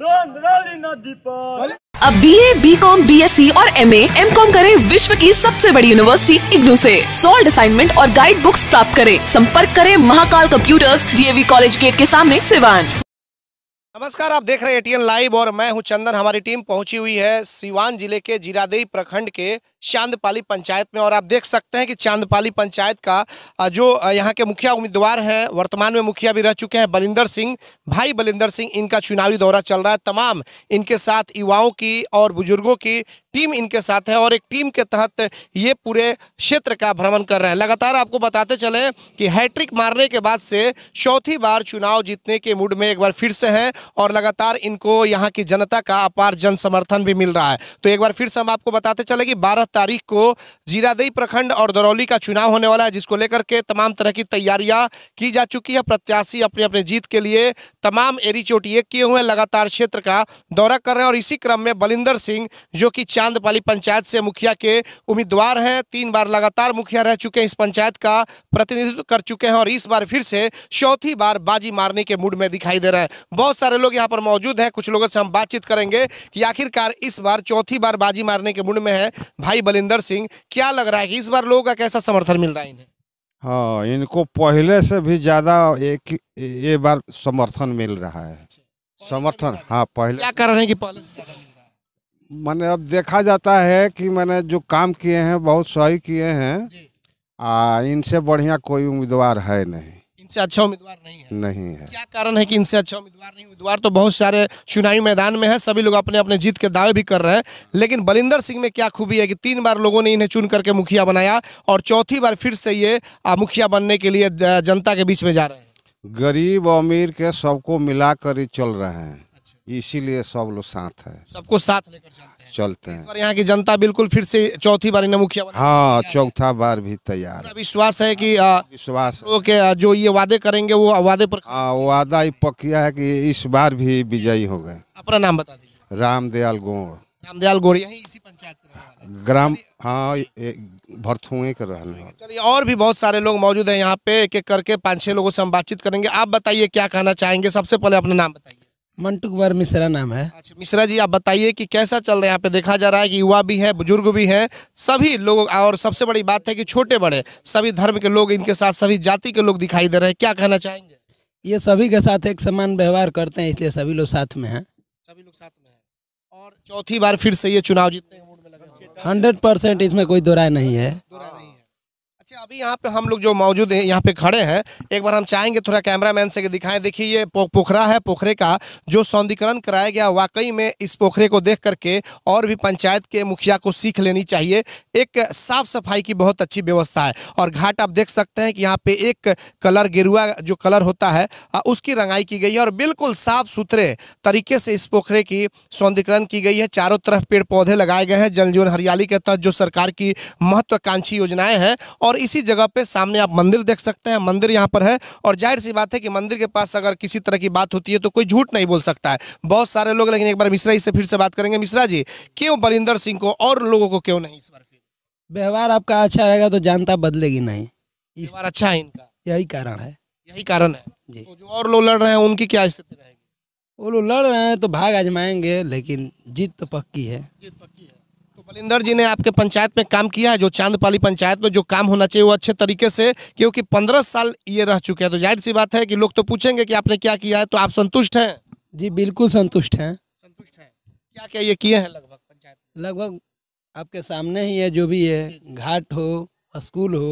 अब B A B com B S C और M A M com करे विश्व की सबसे बड़ी यूनिवर्सिटी इग्नू से सोल्ड असाइनमेंट और गाइड बुक्स प्राप्त करें संपर्क करें Mahakal computers DAV college gate के सामने सिवान नमस्कार आप देख रहे हैं एटीएन लाइव और मैं हूं चंदन हमारी टीम पहुंची हुई है सिवान जिले के जीरादेई प्रखंड के चांदपाली पंचायत में और आप देख सकते हैं कि चांदपाली पंचायत का जो यहां के मुखिया उम्मीदवार हैं वर्तमान में मुखिया भी रह चुके हैं बलिंदर सिंह भाई बलिंदर सिंह इनका चुनावी दौरा चल रहा है तमाम इनके साथ युवाओं की और बुजुर्गों की टीम इनके साथ है और एक टीम के तहत ये पूरे क्षेत्र का भ्रमण कर रहे हैं लगातार आपको बताते चले कि हैट्रिक मारने के बाद से चौथी बार चुनाव जीतने के मूड में एक बार फिर से हैं और लगातार इनको यहाँ की जनता का अपार जन समर्थन भी मिल रहा है तो एक बार फिर से हम आपको बताते चले कि बारह तारीख को जीरादेई प्रखंड और दरौली का चुनाव होने वाला है जिसको लेकर के तमाम तरह की तैयारियां की जा चुकी है प्रत्याशी अपने अपने जीत के लिए तमाम एरी एक किए हुए लगातार क्षेत्र का दौरा कर रहे हैं और इसी क्रम में बलिंदर सिंह जो कि चांदपाली पंचायत से मुखिया के उम्मीदवार हैं तीन बार लगातार मुखिया रह चुके हैं इस पंचायत का प्रतिनिधित्व कर चुके हैं और इस बार फिर से चौथी बार बाजी मारने के मूड में दिखाई दे रहे हैं बहुत सारे लोग यहाँ पर मौजूद हैं कुछ लोगों से हम बातचीत करेंगे कि आखिरकार इस बार चौथी बार बाजी मारने के मूड में है भाई बलिंदर सिंह क्या लग रहा है कि इस बार लोगों का कैसा समर्थन मिल रहा है इन्हें हाँ इनको पहले से भी ज़्यादा एक ये बार समर्थन मिल रहा है अच्छा, समर्थन हाँ पहले क्या कर रहे हैं कि पहले से मैंने अब देखा जाता है कि मैंने जो काम किए हैं बहुत सही किए हैं आ इनसे बढ़िया कोई उम्मीदवार है नहीं इनसे अच्छा उम्मीदवार नहीं है नहीं है क्या कारण है कि इनसे अच्छा उम्मीदवार नहीं उम्मीदवार तो बहुत सारे चुनावी मैदान में है सभी लोग अपने अपने जीत के दावे भी कर रहे हैं लेकिन बलिंदर सिंह में क्या खूबी है कि तीन बार लोगों ने इन्हें चुन करके मुखिया बनाया और चौथी बार फिर से ये मुखिया बनने के लिए जनता के बीच में जा रहे हैं गरीब अमीर के सबको मिला ही चल रहे हैं इसीलिए सब लोग साथ है सबको साथ लेकर चलते हैं चलते हैं यहाँ की जनता बिल्कुल फिर से चौथी बार मुखिया हाँ चौथा बार भी तैयार विश्वास है कि आ, विश्वास ओके जो ये वादे करेंगे वो वादे पर आ, वादा पक्का है कि इस बार भी विजयी हो गए अपना नाम बता दीजिए रामदयाल गोड़ रामदयाल गोड़ यही इसी पंचायत ग्राम हाँ भरथुए के रहने हाँ, चलिए और भी बहुत सारे लोग मौजूद है यहाँ पे एक एक करके पाँच छह लोगों से हम बातचीत करेंगे आप बताइए क्या कहना चाहेंगे सबसे पहले अपना नाम बताइए मंटू कुमार मिश्रा नाम है अच्छा मिश्रा जी आप बताइए कि कैसा चल रहा है यहाँ पे देखा जा रहा है कि युवा भी है बुजुर्ग भी है सभी लोग और सबसे बड़ी बात है कि छोटे बड़े सभी धर्म के लोग इनके साथ सभी जाति के लोग दिखाई दे रहे हैं क्या कहना चाहेंगे ये सभी के साथ एक समान व्यवहार करते हैं इसलिए सभी लोग साथ में है सभी लोग साथ में है और चौथी बार फिर से ये चुनाव जीतते हैं हंड्रेड परसेंट इसमें कोई दोराय नहीं है अभी यहाँ पे हम लोग जो मौजूद हैं यहाँ पे खड़े हैं एक बार हम चाहेंगे थोड़ा कैमरा मैन से दिखाएं देखिए ये पो, पोखरा है पोखरे का जो सौंदीकरण कराया गया वाकई में इस पोखरे को देख करके और भी पंचायत के मुखिया को सीख लेनी चाहिए एक साफ सफाई की बहुत अच्छी व्यवस्था है और घाट आप देख सकते हैं कि यहाँ पे एक कलर गिरुआ जो कलर होता है उसकी रंगाई की गई है और बिल्कुल साफ सुथरे तरीके से इस पोखरे की सौंदीकरण की गई है चारों तरफ पेड़ पौधे लगाए गए हैं जल हरियाली के तहत जो सरकार की महत्वाकांक्षी योजनाएं हैं और इस इसी जगह पे सामने आप मंदिर देख सकते हैं मंदिर यहाँ पर है और जाहिर सी बात है कि मंदिर के पास अगर किसी तरह की बात होती है तो कोई झूठ नहीं बोल सकता है बहुत सारे लोग लेकिन एक बार मिश्रा जी से फिर से बात करेंगे मिश्रा जी क्यों बलिंदर सिंह को और लोगों को क्यों नहीं इस बार व्यवहार आपका अच्छा रहेगा तो जनता बदलेगी नहीं इस बार अच्छा है इनका यही कारण है यही कारण है जी तो जो और लोग लड़ रहे हैं उनकी क्या स्थिति रहेगी वो लोग लड़ रहे हैं तो भाग आजमाएंगे लेकिन जीत तो पक्की है जीत पक्की है बलिंदर जी ने आपके पंचायत में काम किया है जो चांदपाली पंचायत में जो काम होना चाहिए वो अच्छे तरीके से क्योंकि पंद्रह साल ये रह चुके हैं तो जाहिर सी बात है कि लोग तो पूछेंगे कि आपने क्या किया है तो आप संतुष्ट हैं जी बिल्कुल संतुष्ट हैं संतुष्ट हैं क्या क्या ये किए हैं लगभग पंचायत लगभग आपके सामने ही है जो भी है घाट हो स्कूल हो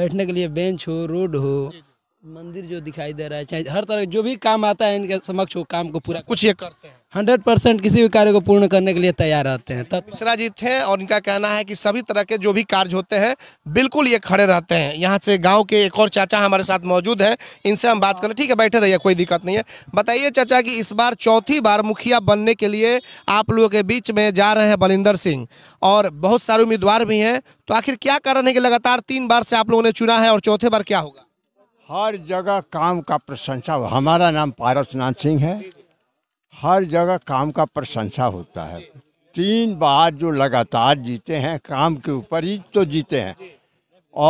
बैठने के लिए बेंच हो रोड हो जी, जी। मंदिर जो दिखाई दे रहा है चाहे हर तरह जो भी काम आता है इनके समक्ष वो काम को पूरा कुछ ये करते हैं हंड्रेड परसेंट किसी भी कार्य को पूर्ण करने के लिए तैयार रहते हैं तब मिश्रा जी थे और इनका कहना है कि सभी तरह के जो भी कार्य होते हैं बिल्कुल ये खड़े रहते हैं यहाँ से गांव के एक और चाचा हमारे साथ मौजूद है इनसे हम बात करें ठीक है बैठे रहिए कोई दिक्कत नहीं है बताइए चाचा की इस बार चौथी बार मुखिया बनने के लिए आप लोगों के बीच में जा रहे हैं बलिंदर सिंह और बहुत सारे उम्मीदवार भी हैं तो आखिर क्या कारण है कि लगातार तीन बार से आप लोगों ने चुना है और चौथे बार क्या होगा हर जगह काम का प्रशंसा हमारा नाम पारसनाथ सिंह है हर जगह काम का प्रशंसा होता है तीन बार जो लगातार जीते हैं काम के ऊपर ही तो जीते हैं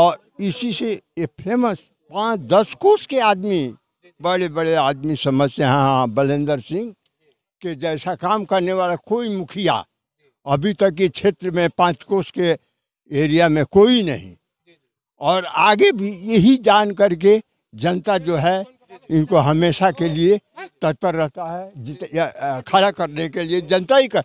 और इसी से ये फेमस पाँच दस कोस के आदमी बड़े बड़े आदमी समझते हैं हाँ, हाँ बलेंद्र सिंह के जैसा काम करने वाला कोई मुखिया अभी तक इस क्षेत्र में पाँच कोस के एरिया में कोई नहीं और आगे भी यही जान करके जनता जो है इनको हमेशा के लिए तत्पर रहता है खड़ा करने के लिए जनता ही कर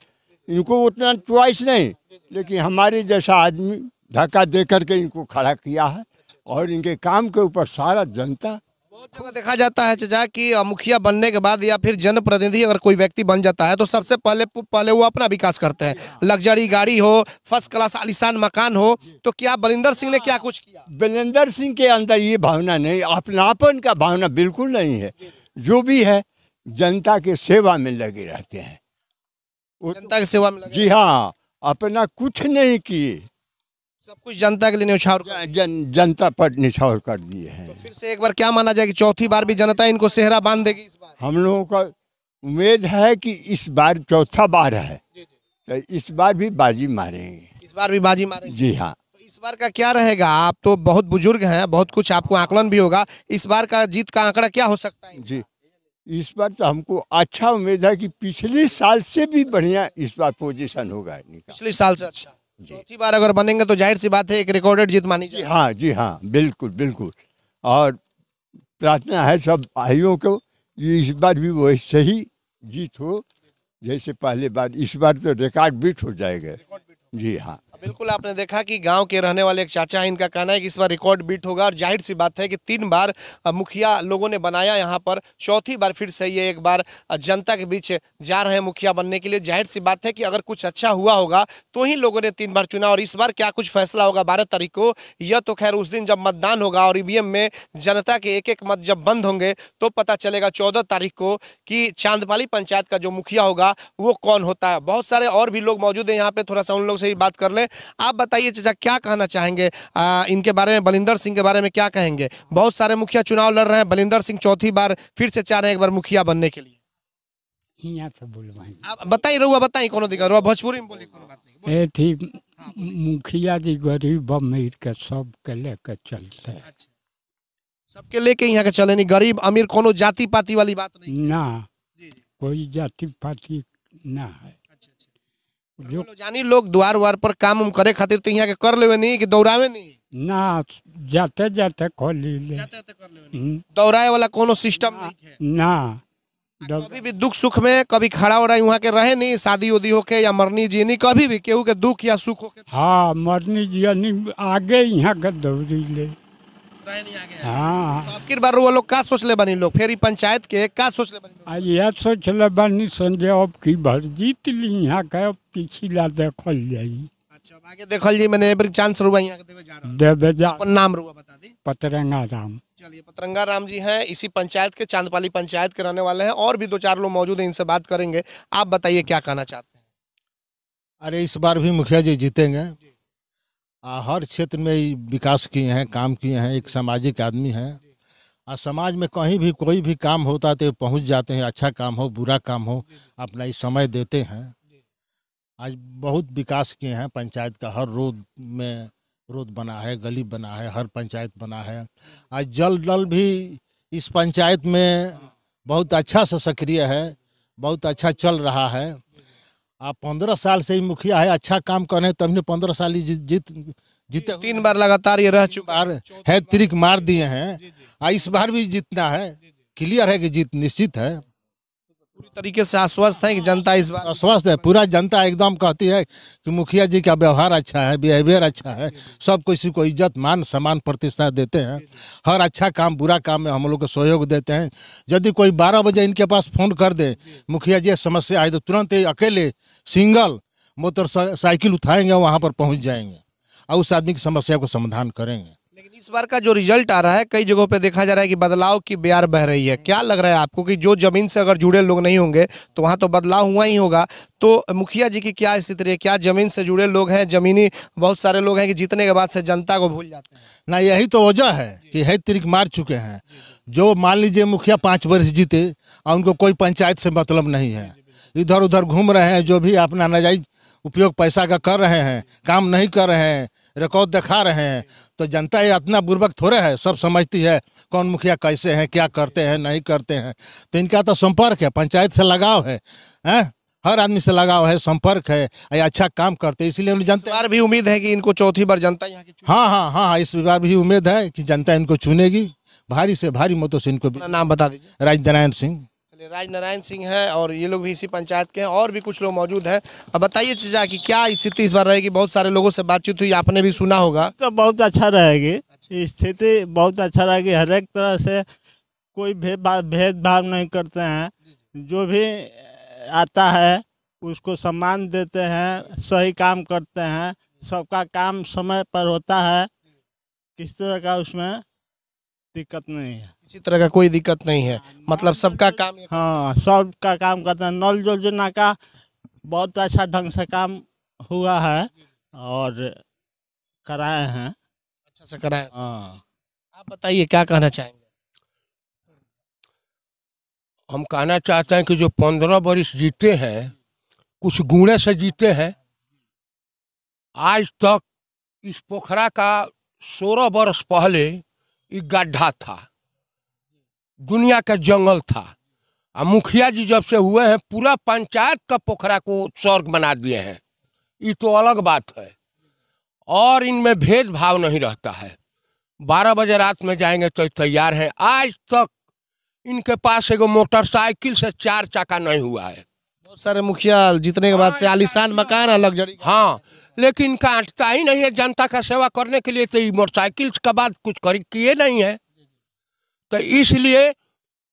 इनको उतना च्वाइस नहीं लेकिन हमारे जैसा आदमी धक्का दे करके इनको खड़ा किया है और इनके काम के ऊपर सारा जनता बहुत जगह देखा जाता है चाचा कि मुखिया बनने के बाद या फिर जनप्रतिनिधि अगर कोई व्यक्ति बन जाता है तो सबसे पहले पहले वो अपना विकास करते हैं हाँ। लग्जरी गाड़ी हो फर्स्ट क्लास आलिशान मकान हो तो क्या बलिंदर सिंह ने हाँ। क्या कुछ किया बलिंदर सिंह के अंदर ये भावना नहीं अपनापन का भावना बिल्कुल नहीं है जो भी है जनता के सेवा में लगे रहते हैं जनता की सेवा में जी हाँ अपना कुछ नहीं किए सब कुछ जनता के लिए न्यौछावर जन जनता पर निछावर कर दिए हैं तो फिर से एक बार क्या माना जाए कि चौथी बार भी जनता इनको सेहरा बांध देगी इस बार हम लोगों का उम्मीद है कि इस बार चौथा बार है तो इस बार भी बाजी मारेंगे इस बार भी बाजी मारेंगे जी हाँ तो इस बार का क्या रहेगा आप तो बहुत बुजुर्ग हैं बहुत कुछ आपको आकलन भी होगा इस बार का जीत का आंकड़ा क्या हो सकता है जी इस बार तो हमको अच्छा उम्मीद है कि पिछले साल से भी बढ़िया इस बार पोजीशन होगा पिछले साल से अच्छा चौथी बार अगर बनेंगे तो जाहिर सी बात है एक रिकॉर्डेड जीत मानी जी हाँ जी हाँ बिल्कुल बिल्कुल और प्रार्थना है सब भाइयों को इस बार भी वो ही जीत हो जैसे पहले बार इस बार तो रिकॉर्ड बीट हो जाएगा जी हाँ बिल्कुल आपने देखा कि गांव के रहने वाले एक चाचा हैं इनका कहना है कि इस बार रिकॉर्ड बीट होगा और जाहिर सी बात है कि तीन बार मुखिया लोगों ने बनाया यहाँ पर चौथी बार फिर से ये एक बार जनता के बीच जा रहे हैं मुखिया बनने के लिए जाहिर सी बात है कि अगर कुछ अच्छा हुआ होगा तो ही लोगों ने तीन बार चुना और इस बार क्या कुछ फैसला होगा बारह तारीख को यह तो खैर उस दिन जब मतदान होगा और ई में जनता के एक एक मत जब बंद होंगे तो पता चलेगा चौदह तारीख को कि चांदपाली पंचायत का जो मुखिया होगा वो कौन होता है बहुत सारे और भी लोग मौजूद हैं यहाँ पर थोड़ा सा उन लोग से ही बात कर लें आप बताइए चाचा क्या कहना चाहेंगे आ, इनके बारे में बलिंदर सिंह के बारे में क्या कहेंगे बहुत सारे मुखिया चुनाव लड़ रहे हैं बलिंदर सिंह चौथी बार फिर से चाह रहे हैं एक बार मुखिया बनने के लिए बताइए रुआ बताइए कोनो दिक्कत रुआ भोजपुरी में बोली कौन बात नहीं थी मुखिया जी गरीब अमीर के सब के लेके चलते अच्छा। सबके लेके यहाँ के चले नहीं गरीब अमीर कोनो जाति पाति वाली बात नहीं ना जी जी। कोई जाति पाति ना है जानी लोग द्वार वार पर काम उम करे खातिर तो यहाँ के कर लेवे नहीं कि दौड़ावे नहीं ना जाते जाते खोल ले जाते जाते कर लेवे हम्म। दौड़ाए वाला कोनो सिस्टम नहीं है ना कभी भी दुख सुख में कभी खड़ा हो रहा है वहाँ के रहे नहीं शादी उदी होके या मरनी जीनी कभी भी केहू के दुख या सुख होके हाँ मरनी जियनी आगे यहाँ के दौड़ी ले हाँ। तो बार वो लोग का बनी लोग पंचायत के का बनी यह बनी संजय अब की भर जीत ली यहाँ का अच्छा, आगे जी मैंने एक चांस रुआ यहाँ देवे जा रहा नाम रुआ बता दी पतरंगा राम चलिए पतरंगा राम जी हैं इसी पंचायत के चांदपाली पंचायत के रहने वाले हैं और भी दो चार लोग मौजूद हैं इनसे बात करेंगे आप बताइए क्या कहना चाहते हैं अरे इस बार भी मुखिया जी जीतेंगे जी। आ, हर क्षेत्र में विकास किए हैं काम किए हैं एक सामाजिक आदमी हैं और समाज में कहीं भी कोई भी काम होता तो पहुंच जाते हैं अच्छा काम हो बुरा काम हो अपना ही समय देते हैं आज बहुत विकास किए हैं पंचायत का हर रोड में रोड बना है गली बना है हर पंचायत बना है आज जल नल भी इस पंचायत में बहुत अच्छा से सक्रिय है बहुत अच्छा चल रहा है आप पंद्रह साल से ही मुखिया है अच्छा काम हैं तब पंद्रह साल ही जीत जीते तीन बार लगातार ये रह चुका है त्रिक मार दिए हैं इस बार भी जीतना है क्लियर है कि जीत निश्चित है पूरी तरीके से आश्वस्त है कि जनता इस बार आश्वस्त है पूरा जनता एकदम कहती है कि मुखिया जी का व्यवहार अच्छा है बिहेवियर अच्छा है सब किसी को इज्जत मान सम्मान प्रतिष्ठा देते हैं हर अच्छा काम बुरा काम में हम लोग को सहयोग देते हैं यदि कोई बारह बजे इनके पास फ़ोन कर दे मुखिया जी समस्या आए तो तुरंत ही अकेले सिंगल मोटर साइकिल उठाएंगे वहाँ पर पहुँच जाएंगे और उस आदमी की समस्या को समाधान करेंगे लेकिन इस बार का जो रिजल्ट आ रहा है कई जगहों पे देखा जा रहा है कि बदलाव की बिहार बह रही है क्या लग रहा है आपको कि जो जमीन से अगर जुड़े लोग नहीं होंगे तो वहाँ तो बदलाव हुआ ही होगा तो मुखिया जी की क्या स्थिति रही है क्या जमीन से जुड़े लोग हैं जमीनी बहुत सारे लोग हैं कि जीतने के बाद से जनता को भूल जाते हैं ना यही तो वजह है कि है तिरिक मार चुके हैं जो मान लीजिए मुखिया पाँच वर्ष जीते और उनको कोई पंचायत से मतलब नहीं है इधर उधर घूम रहे हैं जो भी अपना नजायज उपयोग पैसा का कर रहे हैं काम नहीं कर रहे हैं रिकॉर्ड दिखा रहे हैं तो जनता ये इतना बुर्बक थोड़े है सब समझती है कौन मुखिया कैसे हैं क्या करते हैं नहीं करते हैं तो इनका तो संपर्क है पंचायत से लगाव है हैं हर आदमी से लगाव है संपर्क है या अच्छा काम करते हैं इसीलिए हम जनता बार भी उम्मीद है कि इनको चौथी बार जनता यहाँ की हाँ, हाँ हाँ हाँ इस बार भी उम्मीद है कि जनता इनको चुनेगी भारी से भारी मतों से इनको नाम बता दीजिए राज नारायण सिंह राज नारायण सिंह है और ये लोग भी इसी पंचायत के हैं और भी कुछ लोग मौजूद हैं अब बताइए चीजा कि क्या स्थिति इस बार रहेगी बहुत सारे लोगों से बातचीत हुई आपने भी सुना होगा तो बहुत अच्छा रहेगी अच्छा। स्थिति बहुत अच्छा रहेगी हर एक तरह से कोई भेदभाव भेदभाव नहीं करते हैं जो भी आता है उसको सम्मान देते हैं सही काम करते हैं सबका काम समय पर होता है किस तरह का उसमें दिक्कत नहीं है किसी तरह का कोई दिक्कत नहीं है मतलब सबका काम हाँ सबका काम करते हैं नल योजना का बहुत अच्छा ढंग से काम हुआ है और कराए हैं अच्छा से कराए हाँ आप बताइए क्या कहना चाहेंगे हम कहना चाहते हैं कि जो पंद्रह वर्ष जीते हैं कुछ गुणे से जीते हैं आज तक इस पोखरा का सोलह वर्ष पहले ये गड्ढा था दुनिया का जंगल था और मुखिया जी जब से हुए हैं पूरा पंचायत का पोखरा को स्वर्ग बना दिए हैं ये तो अलग बात है और इनमें भेदभाव नहीं रहता है बारह बजे रात में जाएंगे तो तैयार हैं आज तक इनके पास एगो मोटरसाइकिल से चार चाका नहीं हुआ है बहुत सारे मुखिया जीतने के बाद से आलिशान मकान अलग जड़ी हाँ लेकिन काटता ही नहीं है जनता का सेवा करने के लिए तो ये मोटरसाइकिल के बाद कुछ कर किए नहीं है तो इसलिए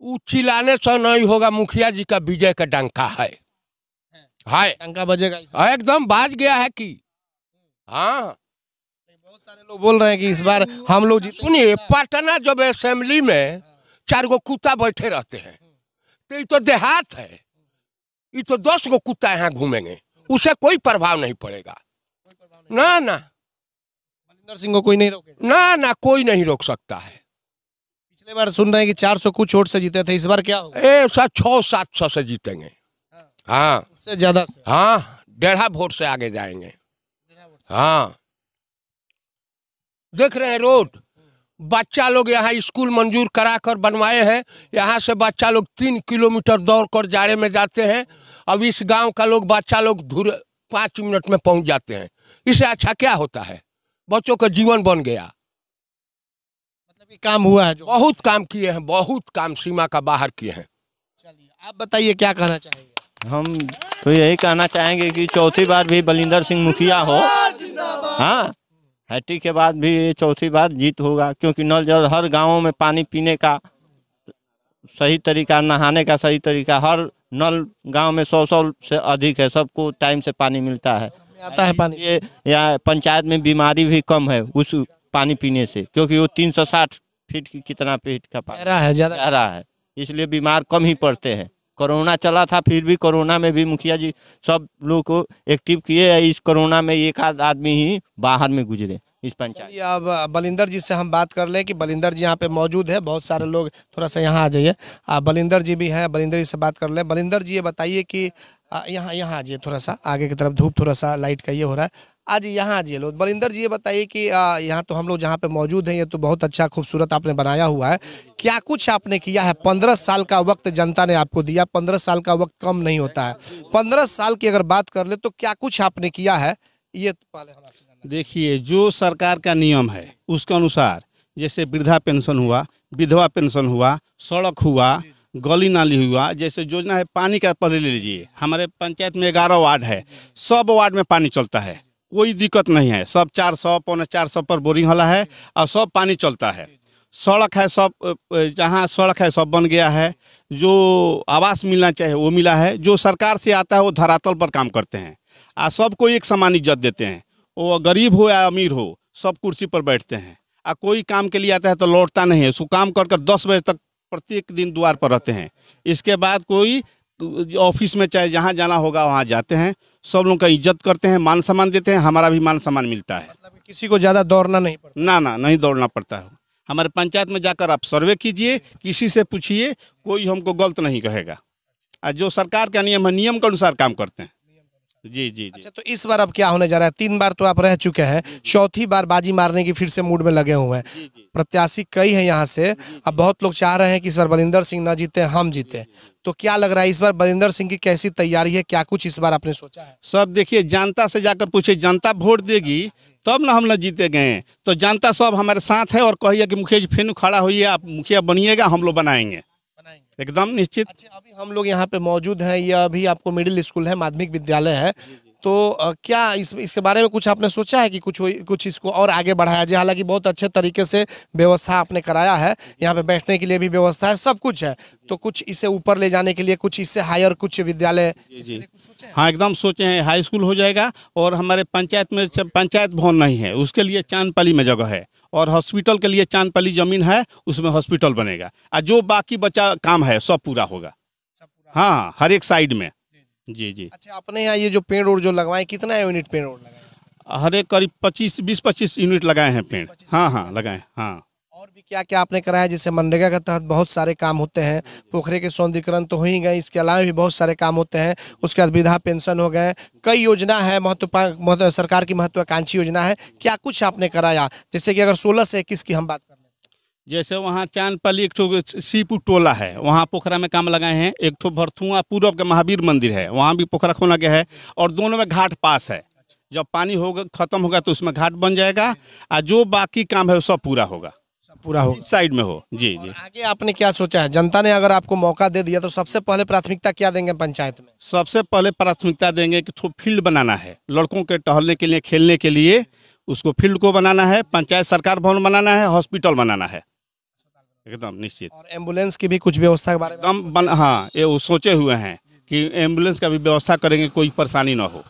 वो चिल्लाने से नहीं होगा मुखिया जी का विजय का डंका है हाय डंका बजेगा एकदम बाज गया है कि हाँ बहुत सारे लोग बोल रहे हैं कि इस बार हम लोग सुनिए पटना जब असेंबली में चार गो कुत्ता बैठे रहते हैं तो ये तो देहात है ये तो दस गो कुत्ता यहाँ घूमेंगे उसे कोई प्रभाव नहीं पड़ेगा ना ना मनिंदर सिंह को कोई नहीं रोके ना ना कोई नहीं रोक सकता है पिछले बार सुन रहे हैं कि चार सौ कुछ वोट से जीते थे इस बार क्या होगा सर सात सौ से जीतेंगे हाँ, हाँ। उससे ज्यादा हाँ डेढ़ा वोट से आगे जाएंगे हाँ देख रहे हैं रोड बच्चा लोग यहाँ स्कूल मंजूर करा कर बनवाए हैं यहाँ से बच्चा लोग तीन किलोमीटर दौड़ कर जाड़े में जाते हैं अब इस गांव का लोग बच्चा लोग धुरे पाँच मिनट में पहुंच जाते हैं इससे अच्छा क्या होता है बच्चों का जीवन बन गया मतलब ये काम हुआ है जो बहुत काम किए हैं बहुत काम सीमा का बाहर किए हैं चलिए आप बताइए क्या कहना चाहेंगे हम तो यही कहना चाहेंगे कि चौथी बार भी बलिंदर सिंह मुखिया हो हाँ हैट्रिक के बाद भी ये चौथी बार जीत होगा क्योंकि नल जल हर गाँव में पानी पीने का सही तरीका नहाने का सही तरीका हर नल गांव में सौ सौ से अधिक है सबको टाइम से पानी मिलता है आता है पानी ये यहाँ पंचायत में बीमारी भी कम है उस पानी पीने से क्योंकि वो तीन सौ साठ फीट की कितना फीट का पानी है ज़्यादा रहा है इसलिए बीमार कम ही पड़ते हैं कोरोना चला था फिर भी कोरोना में भी मुखिया जी सब लोग को एक्टिव किए इस कोरोना में एक आध आदमी ही बाहर में गुजरे इस पंचायत अब बलिंदर जी से हम बात कर लें कि बलिंदर जी यहाँ पे मौजूद है बहुत सारे लोग थोड़ा सा यहाँ आ जाइए बलिंदर जी भी हैं बलिंदर जी से बात कर ले बलिंदर जी ये बताइए कि यहाँ यहाँ आ जाइए थोड़ा सा आगे की तरफ धूप थोड़ा सा लाइट का ये हो रहा है आज यहाँ आ जाइए लोग बलिंदर जी ये बताइए कि यहाँ तो हम लोग जहाँ पे मौजूद हैं ये तो बहुत अच्छा खूबसूरत आपने बनाया हुआ है क्या कुछ आपने किया है पंद्रह साल का वक्त जनता ने आपको दिया पंद्रह साल का वक्त कम नहीं होता है पंद्रह साल की अगर बात कर ले तो क्या कुछ आपने किया है ये पहले देखिए जो सरकार का नियम है उसके अनुसार जैसे वृद्धा पेंशन हुआ विधवा पेंशन हुआ सड़क हुआ गली नाली हुआ जैसे योजना है पानी का पहले ले लीजिए हमारे पंचायत में ग्यारह वार्ड है सब वार्ड में पानी चलता है कोई दिक्कत नहीं है सब चार सौ पौने चार सौ पर बोरिंग वाला है और सब पानी चलता है सड़क है सब जहाँ सड़क है सब बन गया है जो आवास मिलना चाहिए वो मिला है जो सरकार से आता है वो धरातल पर काम करते हैं आ सबको एक समान इज्जत देते हैं वो गरीब हो या अमीर हो सब कुर्सी पर बैठते हैं आ कोई काम के लिए आता है तो लौटता नहीं है उसको काम कर कर दस बजे तक प्रत्येक दिन द्वार पर रहते हैं इसके बाद कोई ऑफिस में चाहे जहाँ जाना होगा वहाँ जाते हैं सब लोग का इज्जत करते हैं मान सम्मान देते हैं हमारा भी मान सम्मान मिलता है मतलब किसी को ज़्यादा दौड़ना नहीं पड़ता ना ना नहीं दौड़ना पड़ता है हमारे पंचायत में जाकर आप सर्वे कीजिए किसी से पूछिए कोई हमको गलत नहीं कहेगा जो सरकार का नियम है नियम के अनुसार काम करते हैं जी जी अच्छा तो इस बार अब क्या होने जा रहा है तीन बार तो आप रह चुके हैं चौथी बार बाजी मारने की फिर से मूड में लगे हुए हैं प्रत्याशी कई हैं यहाँ से अब बहुत लोग चाह रहे हैं कि इस बार बलिंदर सिंह न जीते हम जीते तो क्या लग रहा है इस बार बलिंदर सिंह की कैसी तैयारी है क्या कुछ इस बार आपने सोचा है सब देखिए जनता से जाकर पूछे जनता वोट देगी तब ना हम ना जीते गए तो जनता सब हमारे साथ है और कहिए कि मुखिया जी फिर खड़ा होइए आप मुखिया बनिएगा हम लोग बनाएंगे एकदम निश्चित अच्छा अभी हम लोग यहाँ पे मौजूद हैं यह अभी आपको मिडिल स्कूल है माध्यमिक विद्यालय है तो क्या इस इसके बारे में कुछ आपने सोचा है कि कुछ कुछ इसको और आगे बढ़ाया जाए हालांकि बहुत अच्छे तरीके से व्यवस्था आपने कराया है यहाँ पे बैठने के लिए भी व्यवस्था है सब कुछ है तो कुछ इसे ऊपर ले जाने के लिए कुछ इससे हायर कुछ विद्यालय जी जी हाँ एकदम सोचे हैं हाई स्कूल हो जाएगा और हमारे पंचायत में पंचायत भवन नहीं है उसके लिए चांदपाली में जगह है और हॉस्पिटल के लिए पहली ज़मीन है उसमें हॉस्पिटल बनेगा और जो बाकी बचा काम है सब पूरा होगा हाँ हर एक साइड में जी जी अच्छा अपने यहाँ ये जो पेड़ और जो लगवाए कितना यूनिट पेड़ और लगाए हर एक करीब पच्चीस बीस पच्चीस यूनिट लगाए हैं पेड़ हाँ हाँ लगाए हाँ और भी क्या क्या आपने कराया जैसे मनरेगा के तहत बहुत सारे काम होते हैं पोखरे के सौंदर्यकरण तो हो ही गए इसके अलावा भी बहुत सारे काम होते हैं उसके बाद विधा पेंशन हो गए कई योजना है महत्वपूर्ण सरकार की महत्वाकांक्षी योजना है क्या कुछ आपने कराया जैसे कि अगर सोलह से इक्कीस की हम बात करें जैसे वहाँ चांदपाली एक सीपू टोला है वहाँ पोखरा में काम लगाए हैं एक ठो भरथुआ पूर्व का महावीर मंदिर है वहाँ भी पोखरा खोला गया है और दोनों में घाट पास है जब पानी होगा खत्म होगा तो उसमें घाट बन जाएगा और जो बाकी काम है वो सब पूरा होगा पूरा हो साइड में हो जी जी आगे आपने क्या सोचा है जनता ने अगर आपको मौका दे दिया तो सबसे पहले प्राथमिकता क्या देंगे पंचायत में सबसे पहले प्राथमिकता देंगे कि फील्ड बनाना है लड़कों के टहलने के लिए खेलने के लिए उसको फील्ड को बनाना है पंचायत सरकार भवन बनाना है हॉस्पिटल बनाना है एकदम निश्चित और एम्बुलेंस की भी कुछ व्यवस्था के बारे में एकदम बन हाँ ये वो सोचे हुए हैं कि एम्बुलेंस का भी व्यवस्था करेंगे कोई परेशानी ना हो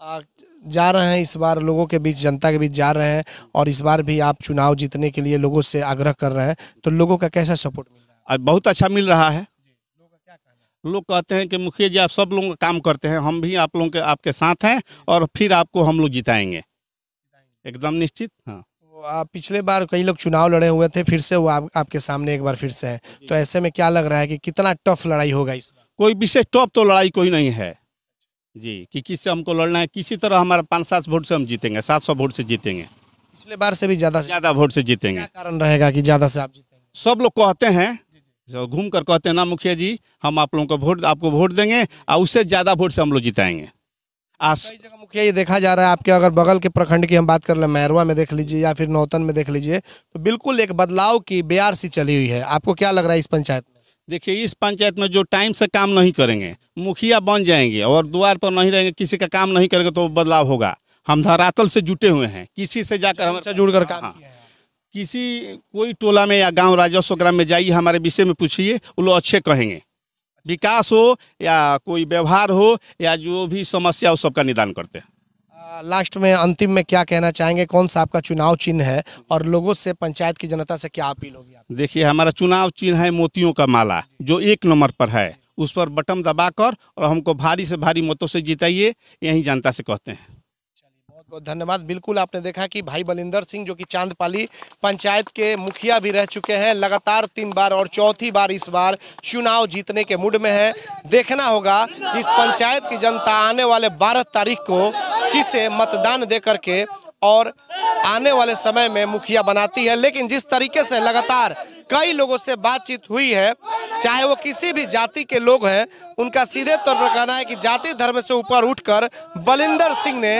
अच्छा। जा रहे हैं इस बार लोगों के बीच जनता के बीच जा रहे हैं और इस बार भी आप चुनाव जीतने के लिए लोगों से आग्रह कर रहे हैं तो लोगों का कैसा सपोर्ट मिल रहा है बहुत अच्छा मिल रहा है लोग कहते हैं कि मुखिया जी आप सब लोगों काम करते हैं हम भी आप लोगों के आपके साथ हैं और फिर आपको हम लोग जिताएंगे एकदम निश्चित हाँ तो आप पिछले बार कई लोग चुनाव लड़े हुए थे फिर से वो आप, आपके सामने एक बार फिर से है तो ऐसे में क्या लग रहा है कि कितना टफ लड़ाई होगा इस कोई विशेष टफ तो लड़ाई कोई नहीं है जी कि किससे हमको लड़ना है किसी तरह हमारा पाँच सात वोट से हम जीतेंगे सात सौ वोट से जीतेंगे पिछले बार से भी ज़्यादा ज़्यादा वोट से जीतेंगे कारण रहेगा कि ज़्यादा से आप जीतेंगे सब लोग कहते हैं घूम कर कहते हैं ना मुखिया जी हम आप लोगों को वोट आपको वोट देंगे और उससे ज़्यादा वोट से हम लोग जिताएंगे जगह मुखिया ये देखा जा रहा है आपके अगर बगल के प्रखंड की हम बात कर ले मैरवा में देख लीजिए या फिर नौतन में देख लीजिए तो बिल्कुल एक बदलाव की सी चली हुई है आपको क्या लग रहा है इस पंचायत देखिए इस पंचायत में जो टाइम से काम नहीं करेंगे मुखिया बन जाएंगे और द्वार पर नहीं रहेंगे किसी का काम नहीं करेंगे तो बदलाव होगा हम धरातल से जुटे हुए हैं किसी से जाकर हमसे जुड़ कर हाँ। किसी कोई टोला में या गांव राजस्व ग्राम में जाइए हमारे विषय में पूछिए वो लोग अच्छे कहेंगे विकास हो या कोई व्यवहार हो या जो भी समस्या हो सबका निदान करते हैं लास्ट में अंतिम में क्या कहना चाहेंगे कौन सा आपका चुनाव चिन्ह है और लोगों से पंचायत की जनता से क्या अपील होगी देखिए हमारा चुनाव चिन्ह है मोतियों का माला जो एक नंबर पर है उस पर बटन दबाकर और हमको भारी से भारी मतों से जिताइए यही जनता से कहते हैं धन्यवाद बिल्कुल आपने देखा कि भाई बलिंदर सिंह जो कि चांदपाली पंचायत के मुखिया भी रह चुके हैं लगातार तीन बार और चौथी बार इस बार चुनाव जीतने के मूड में है देखना होगा कि इस पंचायत की जनता आने वाले बारह तारीख को किसे मतदान दे करके और आने वाले समय में मुखिया बनाती है लेकिन जिस तरीके से लगातार कई लोगों से बातचीत हुई है चाहे वो किसी भी जाति के लोग हैं उनका सीधे तौर पर कहना है कि जाति धर्म से ऊपर उठकर बलिंदर सिंह ने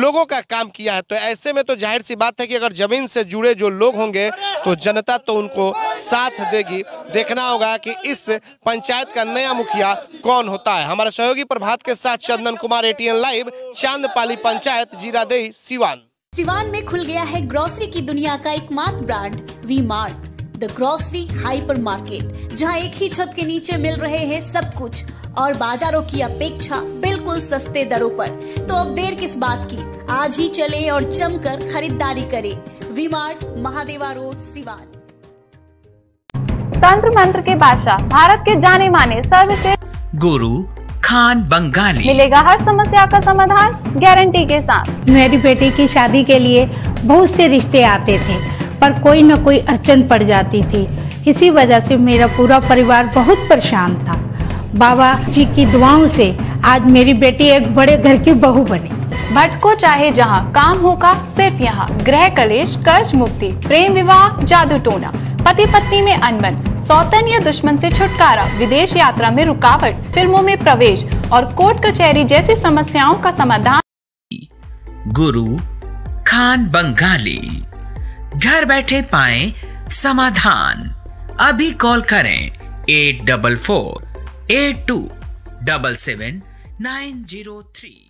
लोगों का काम किया है तो ऐसे में तो जाहिर सी बात है कि अगर ज़मीन से जुड़े जो लोग होंगे तो जनता तो उनको साथ देगी देखना होगा कि इस पंचायत का नया मुखिया कौन होता है हमारे सहयोगी प्रभात के साथ चंदन कुमार एटीएन लाइव चांदपाली पंचायत जीरादेही सिवान सिवान में खुल गया है ग्रोसरी की दुनिया का एकमात्र brand V mart the grocery hyper market जहाँ एक ही छत के नीचे मिल रहे हैं सब कुछ और बाजारों की अपेक्षा बिल्कुल सस्ते दरों पर तो अब देर किस बात की आज ही चले और जमकर खरीदारी करें V mart Mahadeva road Siwan तंत्र मंत्र के बादशाह भारत के जाने माने सर्वश्रेष्ठ गुरु खान बंगाली मिलेगा हर समस्या का समाधान गारंटी के साथ मेरी बेटी की शादी के लिए बहुत से रिश्ते आते थे पर कोई न कोई अड़चन पड़ जाती थी इसी वजह से मेरा पूरा परिवार बहुत परेशान था बाबा जी की दुआओं से आज मेरी बेटी एक बड़े घर की बहू बनी भटको चाहे जहाँ काम होगा सिर्फ यहाँ ग्रह कलेश कर्ज मुक्ति प्रेम विवाह जादू टोना पति पत्नी में अनबन सौतन या दुश्मन से छुटकारा विदेश यात्रा में रुकावट फिल्मों में प्रवेश और कोर्ट कचहरी जैसी समस्याओं का समाधान गुरु खान बंगाली घर बैठे पाए समाधान अभी कॉल करें eight double four eight two double seven nine zero three